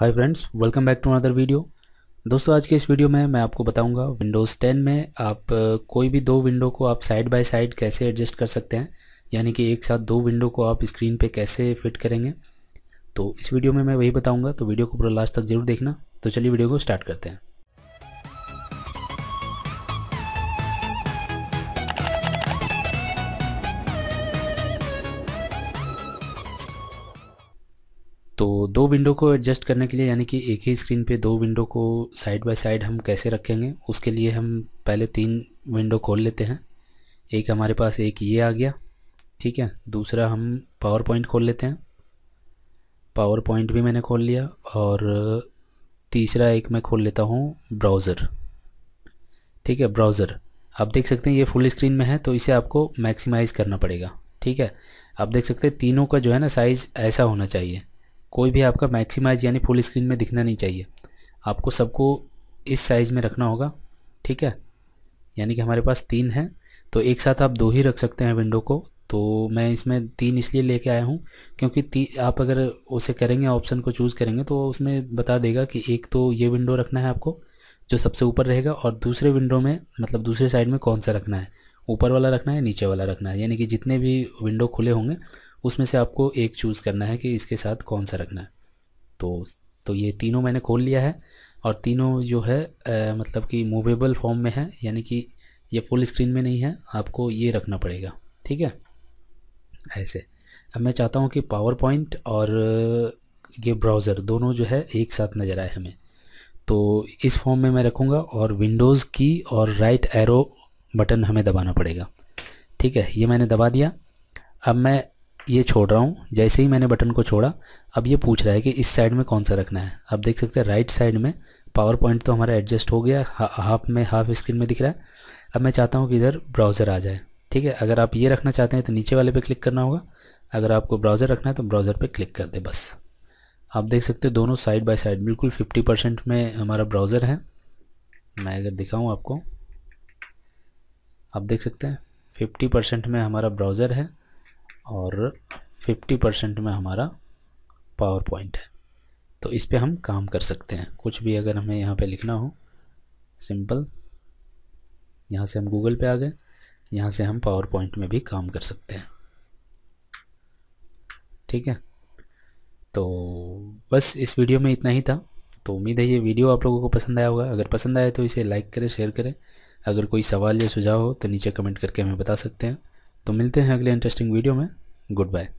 hi friends welcome back to another video दोस्तों आज के इस वीडियो में मैं आपको बताऊंगा विंडोज़ 10 में आप कोई भी दो विंडो को आप साइड बाय साइड कैसे एडजस्ट कर सकते हैं यानी कि एक साथ दो विंडो को आप स्क्रीन पे कैसे फिट करेंगे तो इस वीडियो में मैं वही बताऊँगा तो वीडियो को पूरा लास्ट तक जरूर देखना तो चलिए वीडियो को स्टार्ट करते हैं तो दो विंडो को एडजस्ट करने के लिए यानी कि एक ही स्क्रीन पे दो विंडो को साइड बाय साइड हम कैसे रखेंगे उसके लिए हम पहले तीन विंडो खोल लेते हैं एक हमारे पास एक ये आ गया ठीक है दूसरा हम पावर पॉइंट खोल लेते हैं पावर पॉइंट भी मैंने खोल लिया और तीसरा एक मैं खोल लेता हूँ ब्राउज़र ठीक है ब्राउज़र आप देख सकते हैं ये फुल स्क्रीन में है तो इसे आपको मैक्सिमाइज़ करना पड़ेगा ठीक है आप देख सकते हैं तीनों का जो है ना साइज़ ऐसा होना चाहिए कोई भी आपका मैक्सिमाइज यानी फुल स्क्रीन में दिखना नहीं चाहिए आपको सबको इस साइज़ में रखना होगा ठीक है यानी कि हमारे पास तीन हैं तो एक साथ आप दो ही रख सकते हैं विंडो को तो मैं इसमें तीन इसलिए लेके आया हूँ क्योंकि आप अगर उसे करेंगे ऑप्शन को चूज़ करेंगे तो उसमें बता देगा कि एक तो ये विंडो रखना है आपको जो सबसे ऊपर रहेगा और दूसरे विंडो में मतलब दूसरे साइड में कौन सा रखना है ऊपर वाला रखना है नीचे वाला रखना है यानी कि जितने भी विंडो खुले होंगे उसमें से आपको एक चूज़ करना है कि इसके साथ कौन सा रखना है तो तो ये तीनों मैंने खोल लिया है और तीनों जो है आ, मतलब कि मूवेबल फॉर्म में है यानी कि ये फुल स्क्रीन में नहीं है आपको ये रखना पड़ेगा ठीक है ऐसे अब मैं चाहता हूँ कि पावर पॉइंट और ये ब्राउज़र दोनों जो है एक साथ नज़र आए हमें तो इस फॉर्म में मैं रखूँगा और विंडोज़ की और राइट एरो बटन हमें दबाना पड़ेगा ठीक है ये मैंने दबा दिया अब मैं ये छोड़ रहा हूँ जैसे ही मैंने बटन को छोड़ा अब ये पूछ रहा है कि इस साइड में कौन सा रखना है आप देख सकते हैं राइट साइड में पावर पॉइंट तो हमारा एडजस्ट हो गया हा, हाफ में हाफ स्क्रीन में दिख रहा है अब मैं चाहता हूँ कि इधर ब्राउज़र आ जाए ठीक है अगर आप ये रखना चाहते हैं तो नीचे वाले पर क्लिक करना होगा अगर आपको ब्राउज़र रखना है तो ब्राउज़र पर क्लिक कर दे बस आप देख सकते हो दोनों साइड बाई साइड बिल्कुल फिफ्टी परसेंट में हमारा ब्राउज़र है मैं अगर दिखाऊँ आपको आप देख सकते हैं 50 परसेंट में हमारा ब्राउज़र है और 50 परसेंट में हमारा पावर पॉइंट है तो इस पर हम काम कर सकते हैं कुछ भी अगर हमें यहाँ पे लिखना हो सिंपल यहाँ से हम गूगल पे आ गए यहाँ से हम पावर पॉइंट में भी काम कर सकते हैं ठीक है तो बस इस वीडियो में इतना ही था तो उम्मीद है ये वीडियो आप लोगों को पसंद आया होगा अगर पसंद आए तो इसे लाइक करें शेयर करें अगर कोई सवाल या सुझाव हो तो नीचे कमेंट करके हमें बता सकते हैं तो मिलते हैं अगले इंटरेस्टिंग वीडियो में गुड बाय